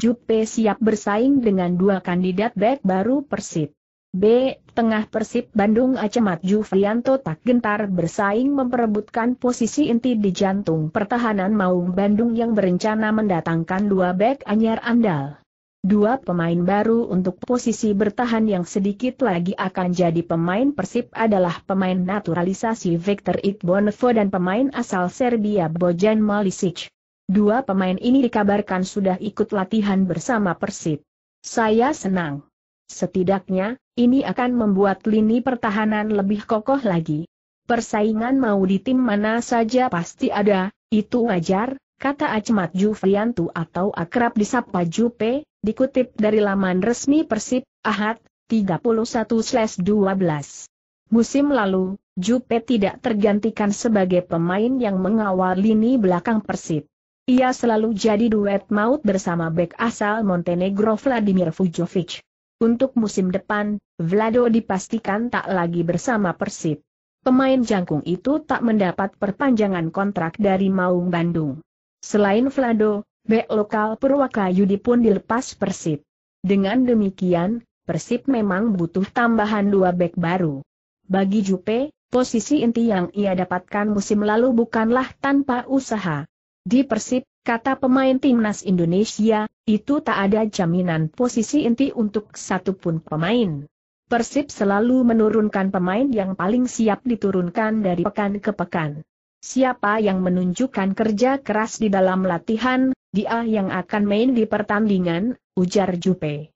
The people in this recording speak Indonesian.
Jupe siap bersaing dengan dua kandidat back baru Persib. B. Tengah Persib Bandung Acemat Jufrianto tak gentar bersaing memperebutkan posisi inti di jantung pertahanan Maung Bandung yang berencana mendatangkan dua bek anyar andal. Dua pemain baru untuk posisi bertahan yang sedikit lagi akan jadi pemain Persib adalah pemain naturalisasi Victor Igbonevo dan pemain asal Serbia Bojan Malisic. Dua pemain ini dikabarkan sudah ikut latihan bersama Persib. Saya senang. Setidaknya, ini akan membuat lini pertahanan lebih kokoh lagi. Persaingan mau di tim mana saja pasti ada, itu wajar, kata Acmat Jufrianto atau akrab disapa Jupe, dikutip dari laman resmi Persib, Ahad, 31-12. Musim lalu, Jupe tidak tergantikan sebagai pemain yang mengawal lini belakang Persib. Ia selalu jadi duet maut bersama bek asal Montenegro Vladimir Vujovic. Untuk musim depan, Vlado dipastikan tak lagi bersama Persib. Pemain jangkung itu tak mendapat perpanjangan kontrak dari Maung Bandung. Selain Vlado, bek lokal Yudi pun dilepas Persib. Dengan demikian, Persib memang butuh tambahan dua bek baru. Bagi Jupe, posisi inti yang ia dapatkan musim lalu bukanlah tanpa usaha. Di Persib, kata pemain timnas Indonesia, itu tak ada jaminan posisi inti untuk satupun pemain. Persib selalu menurunkan pemain yang paling siap diturunkan dari pekan ke pekan. Siapa yang menunjukkan kerja keras di dalam latihan, dia yang akan main di pertandingan, ujar Jupe.